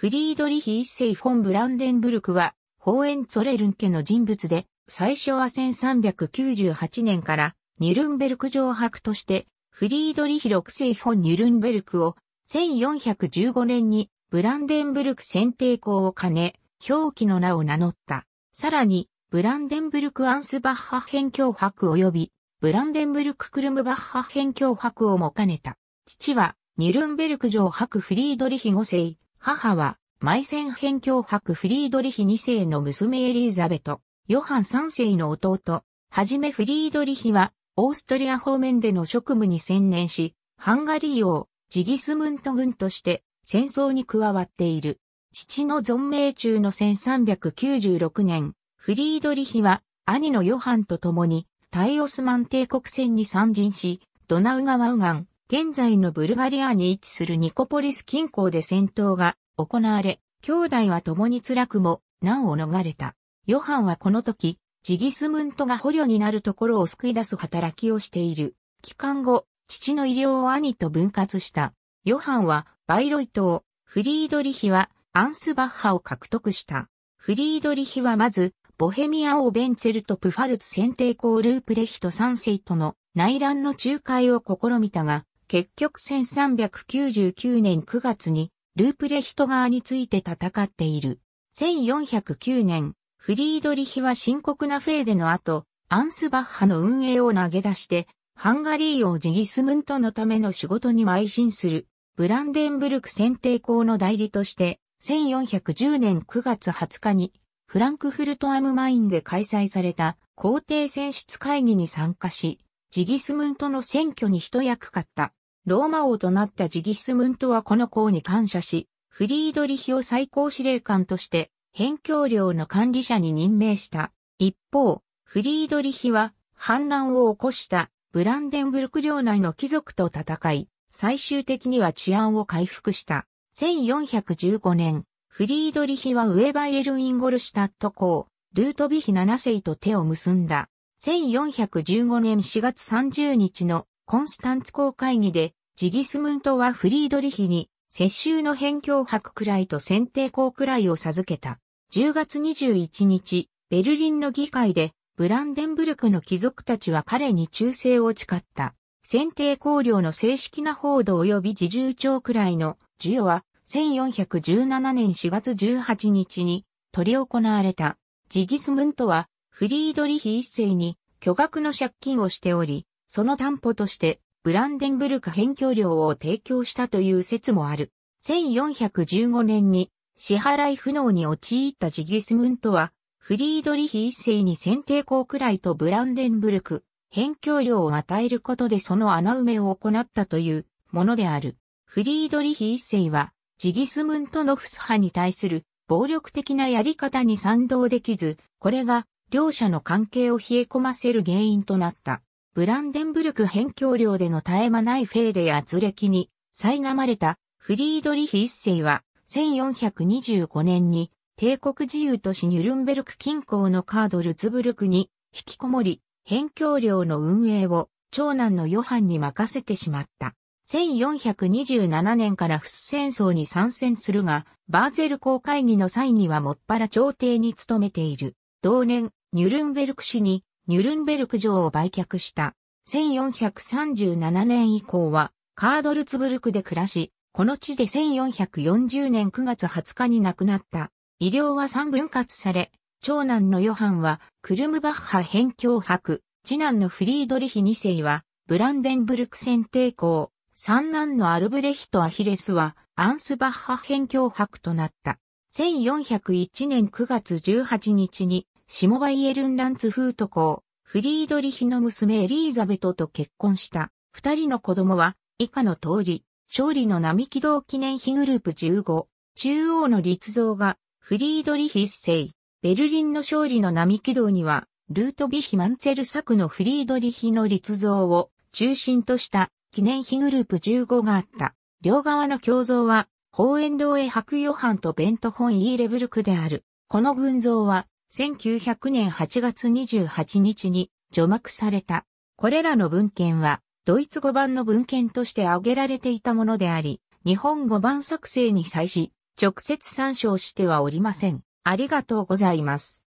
フリードリヒ一世フォン・ブランデンブルクは、ホーエンツォレルン家の人物で、最初は1398年からニュルンベルク城博として、フリードリヒ六世フォン・ニュルンベルクを、1415年にブランデンブルク選定校を兼ね、表記の名を名乗った。さらに、ブランデンブルク・アンスバッハ編教博及び、ブランデンブルク・クルムバッハ編教博をも兼ねた。父は、ニュルンベルク城伯フリードリヒ五世、母は、マイセンヘン教博フリードリヒ2世の娘エリザベト、ヨハン3世の弟、はじめフリードリヒは、オーストリア方面での職務に専念し、ハンガリー王、ジギスムント軍として戦争に加わっている。父の存命中の1396年、フリードリヒは兄のヨハンと共に、タイオスマン帝国戦に参陣し、ドナウ川右岸、現在のブルガリアに位置するニコポリス近郊で戦闘が行われ、兄弟は共に辛くも、難を逃れた。ヨハンはこの時、ジギスムントが捕虜になるところを救い出す働きをしている。帰還後、父の医療を兄と分割した。ヨハンは、バイロイトを、フリードリヒは、アンスバッハを獲得した。フリードリヒはまず、ボヘミア王ベンツェルとプファルツ選定校ループレヒト3世との内乱の仲介を試みたが、結局1399年9月にループレヒト側について戦っている。1409年、フリードリヒは深刻なフェーデの後、アンスバッハの運営を投げ出して、ハンガリー王ジギスムントのための仕事に邁進する、ブランデンブルク選定校の代理として、1410年9月20日に、フランクフルトアムマインで開催された皇帝選出会議に参加し、ジギスムントの選挙に一役買った。ローマ王となったジギスムントはこの功に感謝し、フリードリヒを最高司令官として、辺境領の管理者に任命した。一方、フリードリヒは反乱を起こしたブランデンブルク領内の貴族と戦い、最終的には治安を回復した。1415年、フリードリヒはウェバイエル・インゴルシュタット公、ルートビヒ7世と手を結んだ。1415年4月30日のコンスタンツ公会議でジギスムントはフリードリヒに、世襲の辺境白くらいと選定校くらいを授けた。10月21日、ベルリンの議会で、ブランデンブルクの貴族たちは彼に忠誠を誓った。選定校領の正式な報道及び自重長くらいの授与は1417年4月18日に取り行われた。ジギスムントはフリードリヒ一世に巨額の借金をしており、その担保としてブランデンブルク返境料を提供したという説もある。1415年に支払い不能に陥ったジギスムントは、フリードリヒ一世に選定校くらいとブランデンブルク、返境料を与えることでその穴埋めを行ったというものである。フリードリヒ一世は、ジギスムントのフス派に対する暴力的なやり方に賛同できず、これが両者の関係を冷え込ませる原因となった。ブランデンブルク辺境領での絶え間ないフェーデや圧力に苛まれたフリードリヒ一世は1425年に帝国自由都市ニュルンベルク近郊のカードルツブルクに引きこもり、辺境領の運営を長男のヨハンに任せてしまった。1427年からフス戦争に参戦するが、バーゼル公会議の際にはもっぱら朝廷に勤めている。同年、ニュルンベルク市にニュルンベルク城を売却した。1437年以降は、カードルツブルクで暮らし、この地で1440年9月20日に亡くなった。医療は3分割され、長男のヨハンは、クルムバッハ辺境博、次男のフリードリヒ2世は、ブランデンブルク戦抵抗、三男のアルブレヒト・アヒレスは、アンスバッハ辺境博となった。1401年9月18日に、シモバイエルン・ランツ・フート公、フリードリヒの娘エリーザベトと結婚した。二人の子供は、以下の通り、勝利の並木道記念碑グループ15、中央の立像が、フリードリヒ一世、ベルリンの勝利の並木道には、ルートビヒ・マンツェル作のフリードリヒの立像を中心とした記念碑グループ15があった。両側の胸像は、ホ円堂へ白ーエ・ヨハンとベント・ホン・イーレブルクである。この群像は、1900年8月28日に除幕された。これらの文献は、ドイツ語版の文献として挙げられていたものであり、日本語版作成に際し、直接参照してはおりません。ありがとうございます。